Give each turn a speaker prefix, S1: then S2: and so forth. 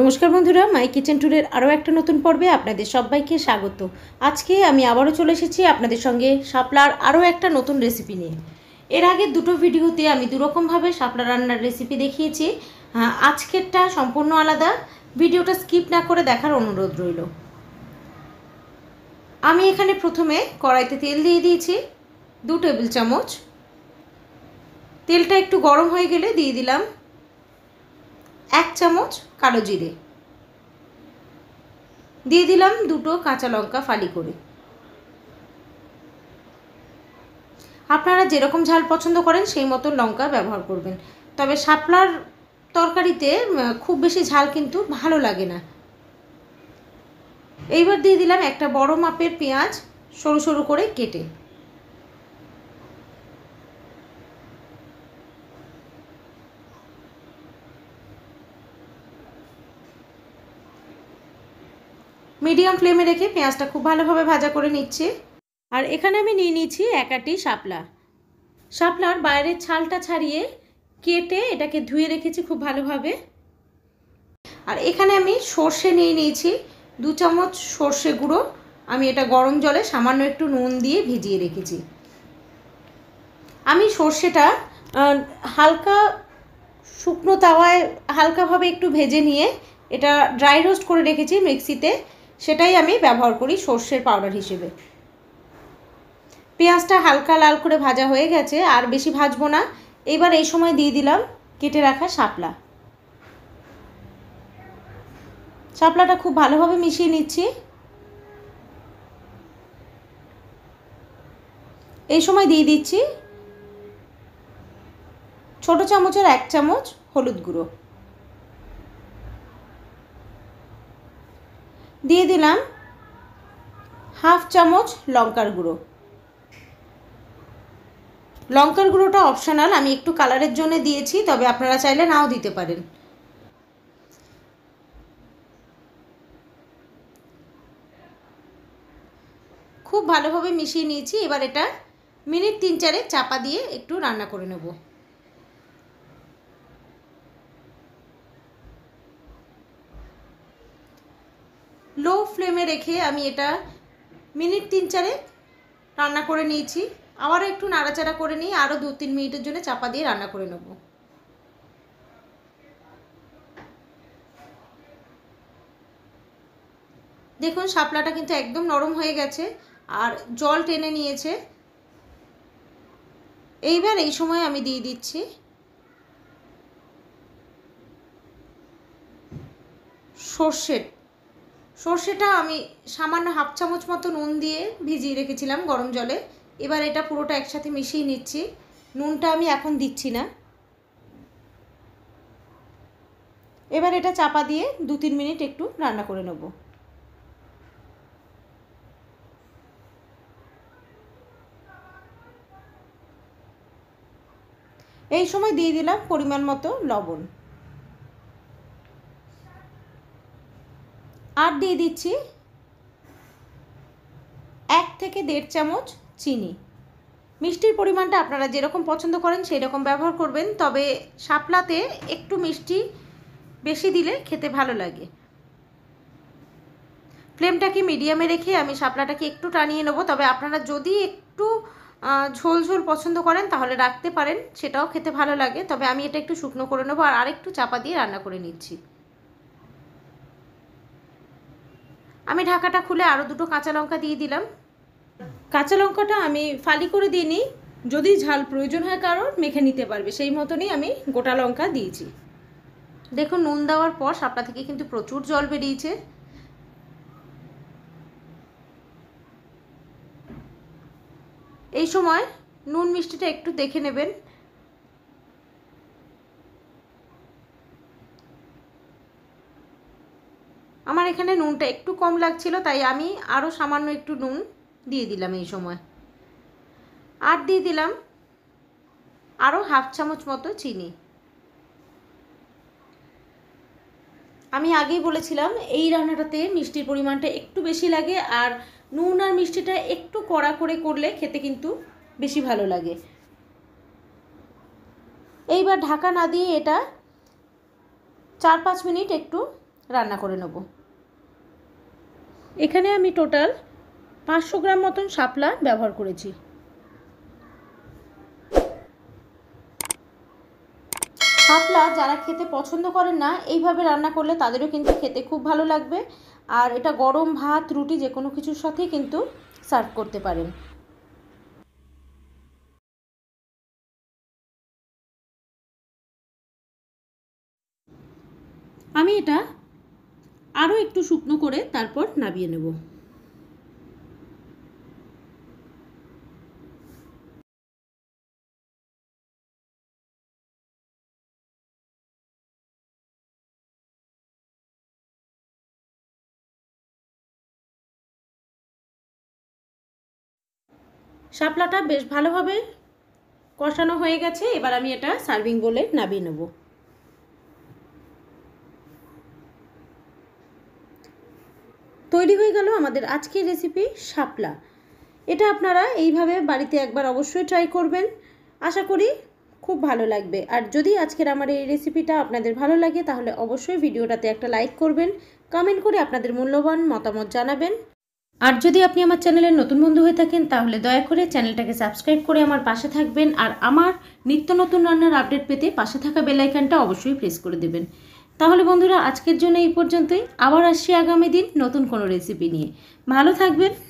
S1: নমস্কার বন্ধুরা মাই কিচেন ট্যুরের আরও একটা নতুন পর্বে আপনাদের সবাইকে স্বাগত আজকে আমি আবারও চলে এসেছি আপনাদের সঙ্গে শাপলার আরও একটা নতুন রেসিপি নিয়ে এর আগে দুটো ভিডিওতে আমি দুরকমভাবে শাপলা রান্নার রেসিপি দেখিয়েছি হ্যাঁ, আজকেরটা সম্পূর্ণ আলাদা ভিডিওটা স্কিপ না করে দেখার অনুরোধ রইল আমি এখানে প্রথমে কড়াইতে তেল দিয়ে দিয়েছি দু টেবিল চামচ তেলটা একটু গরম হয়ে গেলে দিয়ে দিলাম এক চামচ কালো জিরে দিয়ে দিলাম দুটো কাঁচা লঙ্কা ফালি করে আপনারা যেরকম ঝাল পছন্দ করেন সেই মতো লঙ্কা ব্যবহার করবেন তবে শাপলার তরকারিতে খুব বেশি ঝাল কিন্তু ভালো লাগে না এইবার দিয়ে দিলাম একটা বড় মাপের পেঁয়াজ সরু সরু করে কেটে মিডিয়াম ফ্লেমে রেখে পেঁয়াজটা খুব ভালোভাবে ভাজা করে নিচ্ছি আর এখানে আমি নিয়ে নিচ্ছি একাটি শাপলা শাপলার বাইরের ছালটা ছাড়িয়ে কেটে এটাকে ধুয়ে রেখেছি খুব ভালোভাবে আর এখানে আমি সর্ষে নিয়ে নিয়েছি দু চামচ সর্ষে গুঁড়ো আমি এটা গরম জলে সামান্য একটু নুন দিয়ে ভিজিয়ে রেখেছি আমি সর্ষেটা হালকা শুকনো তাওয়ায় হালকাভাবে একটু ভেজে নিয়ে এটা ড্রাই রোস্ট করে রেখেছি মিক্সিতে সেটাই আমি ব্যবহার করি সর্ষের পাউডার হিসেবে পেঁয়াজটা হালকা লাল করে ভাজা হয়ে গেছে আর বেশি ভাজবো না এবার এই সময় দিয়ে দিলাম কেটে রাখা শাপলা শাপলাটা খুব ভালোভাবে মিশিয়ে নিচ্ছি এই সময় দিয়ে দিচ্ছি ছোট চামচের এক চামচ হলুদ গুঁড়ো দিয়ে দিলাম হাফ চামচ লঙ্কার গুঁড়ো লঙ্কার গুঁড়োটা অপশানাল আমি একটু কালারের জন্য দিয়েছি তবে আপনারা চাইলে নাও দিতে পারেন খুব ভালোভাবে মিশিয়ে নিয়েছি এবার এটা মিনিট তিন চারে চাপা দিয়ে একটু রান্না করে নেবো লো ফ্লেমে রেখে আমি এটা মিনিট তিন চারে রান্না করে নিয়েছি আবারও একটু নাড়াচাড়া করে নিয়ে আরও দু তিন মিনিটের জন্য চাপা দিয়ে রান্না করে নেব দেখুন শাপলাটা কিন্তু একদম নরম হয়ে গেছে আর জল টেনে নিয়েছে এইবার এই সময় আমি দিয়ে দিচ্ছি সর্ষের সর্ষেটা আমি সামান্য হাফ চামচ মতো নুন দিয়ে ভিজিয়ে রেখেছিলাম গরম জলে এবার এটা পুরোটা একসাথে মিশিয়ে নিচ্ছি নুনটা আমি এখন দিচ্ছি না এবার এটা চাপা দিয়ে দু তিন মিনিট একটু রান্না করে নেব এই সময় দিয়ে দিলাম পরিমাণ মতো লবণ আর দিয়ে দিচ্ছি এক থেকে দেড় চামচ চিনি মিষ্টির পরিমাণটা আপনারা যেরকম পছন্দ করেন সেই রকম ব্যবহার করবেন তবে শাপলাতে একটু মিষ্টি বেশি দিলে খেতে ভালো লাগে ফ্লেমটাকে মিডিয়ামে রেখে আমি শাপলাটাকে একটু টানিয়ে নেবো তবে আপনারা যদি একটু ঝোল ঝোল পছন্দ করেন তাহলে রাখতে পারেন সেটাও খেতে ভালো লাগে তবে আমি এটা একটু শুকনো করে নেবো আর আরেকটু চাপা দিয়ে রান্না করে নিচ্ছি আমি ঢাকাটা খুলে আরও দুটো কাঁচা লঙ্কা দিয়ে দিলাম কাঁচা লঙ্কাটা আমি ফালি করে দিয়ে নিই যদি ঝাল প্রয়োজন হয় কারোর মেখে নিতে পারবে সেই মতনই আমি গোটা লঙ্কা দিয়েছি দেখুন নুন দেওয়ার পর সাপটা থেকে কিন্তু প্রচুর জল বেরিয়েছে এই সময় নুন মিষ্টিটা একটু দেখে নেবেন আমার এখানে নুনটা একটু কম লাগছিল তাই আমি আরও সামান্য একটু নুন দিয়ে দিলাম এই সময় আর দিয়ে দিলাম আরও হাফ চামচ মতো চিনি আমি আগেই বলেছিলাম এই রান্নাটাতে মিষ্টির পরিমাণটা একটু বেশি লাগে আর নুন আর মিষ্টিটা একটু কড়া করে করলে খেতে কিন্তু বেশি ভালো লাগে এইবার ঢাকা না দিয়ে এটা চার পাঁচ মিনিট একটু রান্না করে নেব এখানে আমি টোটাল পাঁচশো গ্রাম মতন শাপলা ব্যবহার করেছি শাপলা যারা খেতে পছন্দ করেন না এইভাবে রান্না করলে তাদেরও কিন্তু খেতে খুব ভালো লাগবে আর এটা গরম ভাত রুটি যে কোনো কিছুর সাথেই কিন্তু সার্ভ করতে পারেন আমি এটা আরও একটু শুকনো করে তারপর নাবিয়ে নেব শাপলাটা বেশ ভালোভাবে কষানো হয়ে গেছে এবার আমি এটা সার্ভিং বলে নাবিয়ে নেবো তৈরি হয়ে গেল আমাদের আজকের রেসিপি শাপলা এটা আপনারা এইভাবে বাড়িতে একবার অবশ্যই ট্রাই করবেন আশা করি খুব ভালো লাগবে আর যদি আজকের আমার এই রেসিপিটা আপনাদের ভালো লাগে তাহলে অবশ্যই ভিডিওটাতে একটা লাইক করবেন কমেন্ট করে আপনাদের মূল্যবান মতামত জানাবেন আর যদি আপনি আমার চ্যানেলের নতুন বন্ধু হয়ে থাকেন তাহলে দয়া করে চ্যানেলটাকে সাবস্ক্রাইব করে আমার পাশে থাকবেন আর আমার নিত্য নতুন রান্নার আপডেট পেতে পাশে থাকা বেলাইকানটা অবশ্যই প্রেস করে দেবেন তাহলে বন্ধুরা আজকের জন্য এই পর্যন্তই আবার আসছি আগামী দিন নতুন কোনো রেসিপি নিয়ে ভালো থাকবেন